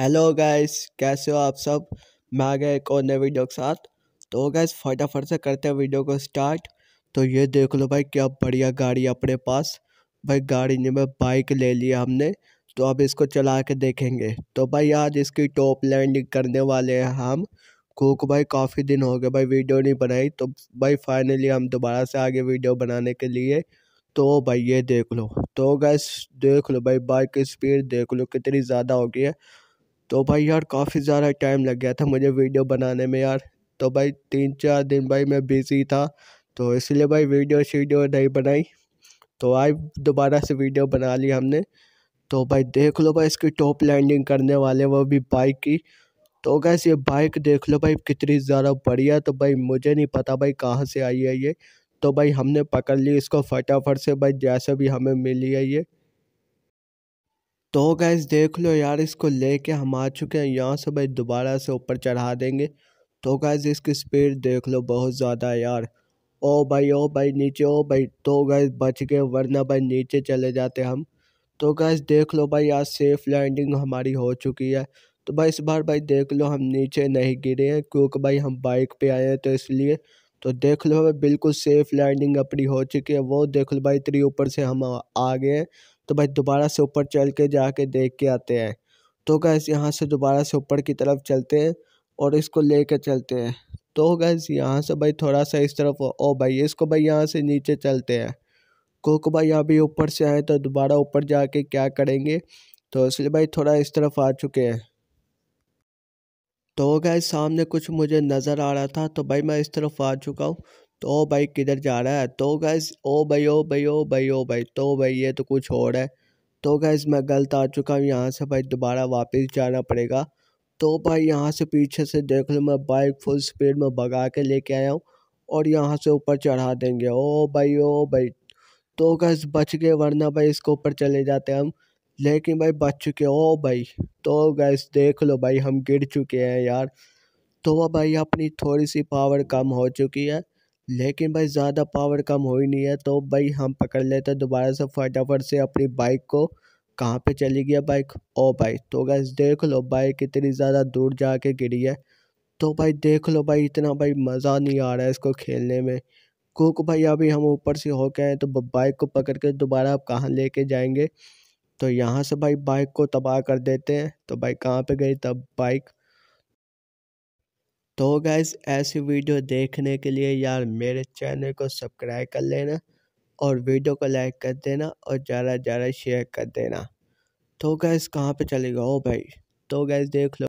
hello guys कैसे हो आप सब मैं आ गया एक और नए वीडियो के साथ तो गाइस फटाफट से करते हैं वीडियो को स्टार्ट तो ये देख लो भाई क्या बढ़िया गाड़ी अपने पास भाई गाड़ी ने मैं बाइक ले लिया हमने तो अब इसको चला के देखेंगे तो भाई आज इसकी टॉप लैंडिंग करने वाले हैं हम क्योंकि भाई काफ़ी दिन हो गए भाई वीडियो नहीं बनाई तो भाई फाइनली हम दोबारा से आगे वीडियो बनाने के लिए तो भाई ये देख लो तो गैस देख लो भाई बाइक की स्पीड देख लो कितनी ज़्यादा हो गई है तो भाई यार काफ़ी ज़्यादा टाइम लग गया था मुझे वीडियो बनाने में यार तो भाई तीन चार दिन भाई मैं बिज़ी था तो इसलिए भाई वीडियो शीडियो नहीं बनाई तो आज दोबारा से वीडियो बना ली हमने तो भाई देख लो भाई इसकी टॉप लैंडिंग करने वाले वो भी बाइक की तो गैस ये बाइक देख लो भाई कितनी ज़्यादा बढ़िया तो भाई मुझे नहीं पता भाई कहाँ से आई है ये तो भाई हमने पकड़ ली इसको फटाफट से भाई जैसे भी हमें मिली है ये तो गैस देख लो यार इसको लेके हम आ चुके हैं यहाँ से भाई दोबारा से ऊपर चढ़ा देंगे तो गैस इसकी स्पीड देख लो बहुत ज़्यादा यार ओ भाई ओ भाई नीचे ओ भाई तो गैस बच गए वरना भाई नीचे चले जाते हम तो गैस देख लो भाई यार सेफ लैंडिंग हमारी हो चुकी है तो भाई इस बार भाई देख लो हम नीचे नहीं गिरे हैं क्योंकि भाई हम बाइक पर आए हैं तो इसलिए तो देख लो भाई बिल्कुल सेफ लैंडिंग अपनी हो चुकी है वो देख लो भाई इतनी ऊपर से हम आ गए हैं तो भाई दोबारा से ऊपर चल के जाके देख के आते हैं तो गैस यहाँ से दोबारा से ऊपर की तरफ चलते हैं और इसको ले कर चलते हैं तो गैस यहाँ से भाई थोड़ा सा इस तरफ ओ भाई इसको भाई यहाँ से नीचे चलते हैं कोको भाई अभी ऊपर से आए तो दोबारा ऊपर जाके क्या करेंगे तो इसलिए भाई थोड़ा इस तरफ आ चुके हैं तो गैस सामने कुछ मुझे नज़र आ रहा था तो भाई मैं इस तरफ आ चुका हूँ तो भाई किधर जा रहा है तो गैस ओ भाई ओ भाई ओ भाई ओ भाई तो भाई ये तो कुछ और है तो गैस मैं गलत आ चुका हूँ यहाँ से भाई दोबारा वापस जाना पड़ेगा तो भाई यहाँ से पीछे से देख लो मैं बाइक फुल स्पीड में भगा के लेके आया हूँ और यहाँ से ऊपर चढ़ा देंगे ओ भाई ओ भाई तो गैस बच गए वरना भाई इसके ऊपर चले जाते हम लेकिन भाई बच चुके ओ भाई तो गैस देख लो भाई हम गिर चुके हैं यार तो भाई अपनी थोड़ी सी पावर कम हो चुकी है लेकिन भाई ज़्यादा पावर कम हो ही नहीं है तो भाई हम पकड़ लेते हैं दोबारा से फटाफट से अपनी बाइक को कहाँ पे चली गया बाइक ओ भाई तो गैस देख लो बाइक कितनी ज़्यादा दूर जा के गिरी है तो भाई देख लो भाई इतना भाई मज़ा नहीं आ रहा है इसको खेलने में कुक भाई अभी हम ऊपर से हो गए हैं तो बाइक को पकड़ के दोबारा आप कहाँ ले कर जाएंगे तो यहाँ से भाई बाइक को तबाह कर देते हैं तो भाई कहाँ पे गई तब बाइक तो गैस ऐसी वीडियो देखने के लिए यार मेरे चैनल को सब्सक्राइब कर लेना और वीडियो को लाइक कर देना और ज़्यादा ज़्यादा शेयर कर देना तो गैस कहाँ पे चलेगा ओ भाई तो गैस देख लो